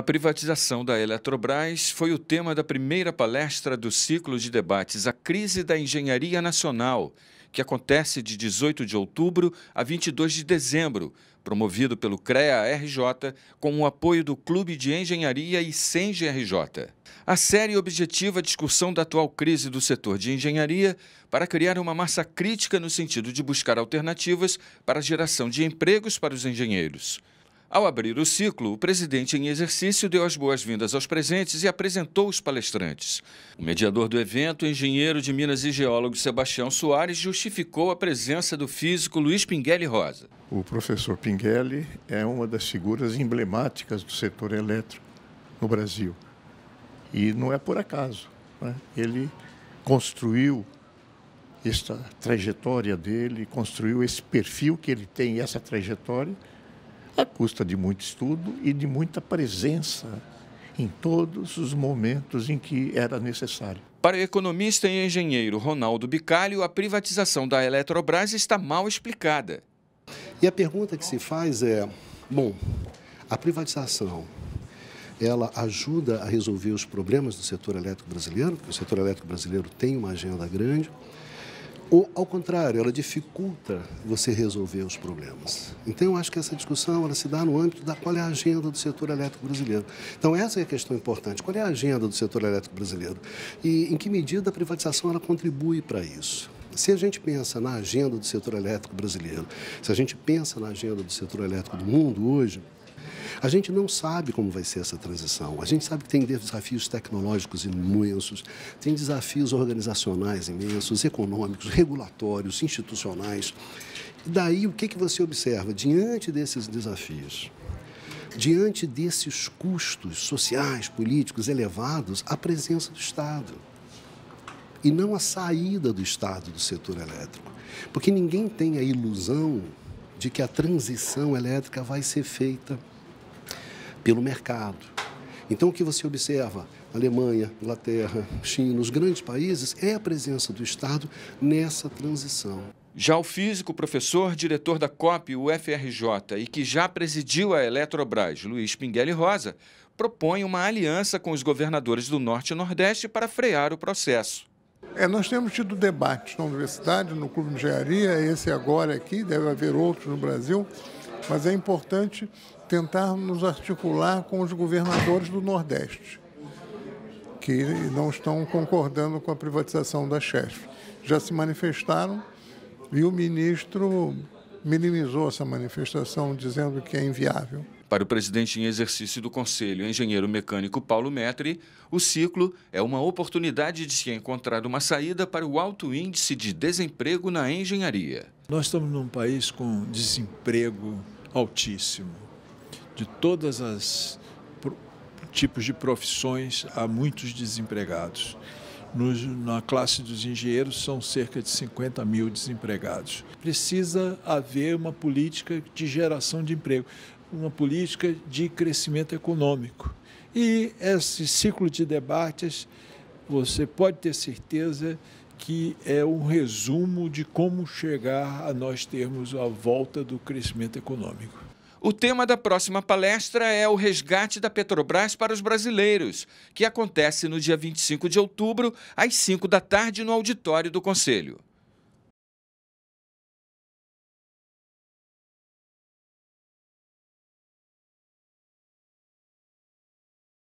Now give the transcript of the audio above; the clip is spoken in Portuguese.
A privatização da Eletrobras foi o tema da primeira palestra do ciclo de debates A Crise da Engenharia Nacional, que acontece de 18 de outubro a 22 de dezembro, promovido pelo CREA-RJ com o apoio do Clube de Engenharia e CEN-RJ. A série objetiva a discussão da atual crise do setor de engenharia para criar uma massa crítica no sentido de buscar alternativas para a geração de empregos para os engenheiros. Ao abrir o ciclo, o presidente em exercício deu as boas-vindas aos presentes e apresentou os palestrantes. O mediador do evento, engenheiro de Minas e geólogo Sebastião Soares, justificou a presença do físico Luiz Pinguelli Rosa. O professor Pinguelli é uma das figuras emblemáticas do setor elétrico no Brasil. E não é por acaso. Né? Ele construiu esta trajetória dele, construiu esse perfil que ele tem, essa trajetória à é, custa de muito estudo e de muita presença em todos os momentos em que era necessário. Para o economista e engenheiro Ronaldo Bicalho, a privatização da Eletrobras está mal explicada. E a pergunta que se faz é: bom, a privatização ela ajuda a resolver os problemas do setor elétrico brasileiro, porque o setor elétrico brasileiro tem uma agenda grande ou ao contrário, ela dificulta você resolver os problemas. Então, eu acho que essa discussão ela se dá no âmbito da qual é a agenda do setor elétrico brasileiro. Então, essa é a questão importante. Qual é a agenda do setor elétrico brasileiro? E em que medida a privatização ela contribui para isso? Se a gente pensa na agenda do setor elétrico brasileiro, se a gente pensa na agenda do setor elétrico do mundo hoje, a gente não sabe como vai ser essa transição. A gente sabe que tem desafios tecnológicos imensos, tem desafios organizacionais imensos, econômicos, regulatórios, institucionais. Daí, o que, que você observa? Diante desses desafios, diante desses custos sociais, políticos elevados, a presença do Estado. E não a saída do Estado do setor elétrico. Porque ninguém tem a ilusão de que a transição elétrica vai ser feita pelo mercado. Então, o que você observa? Alemanha, Inglaterra, China, os grandes países, é a presença do Estado nessa transição. Já o físico, professor, diretor da COP UFRJ e que já presidiu a Eletrobras, Luiz Pinguelli Rosa, propõe uma aliança com os governadores do Norte e Nordeste para frear o processo. É, nós temos tido debates na universidade, no Clube de Engenharia, esse agora aqui, deve haver outros no Brasil, mas é importante tentar nos articular com os governadores do Nordeste, que não estão concordando com a privatização da Chef. Já se manifestaram e o ministro minimizou essa manifestação, dizendo que é inviável. Para o presidente em exercício do Conselho, engenheiro mecânico Paulo Metri, o ciclo é uma oportunidade de se encontrar uma saída para o alto índice de desemprego na engenharia. Nós estamos num país com desemprego altíssimo. De todas as tipos de profissões, há muitos desempregados. Nos, na classe dos engenheiros, são cerca de 50 mil desempregados. Precisa haver uma política de geração de emprego, uma política de crescimento econômico. E esse ciclo de debates, você pode ter certeza aqui é um resumo de como chegar a nós termos a volta do crescimento econômico. O tema da próxima palestra é o resgate da Petrobras para os brasileiros, que acontece no dia 25 de outubro, às 5 da tarde, no auditório do Conselho.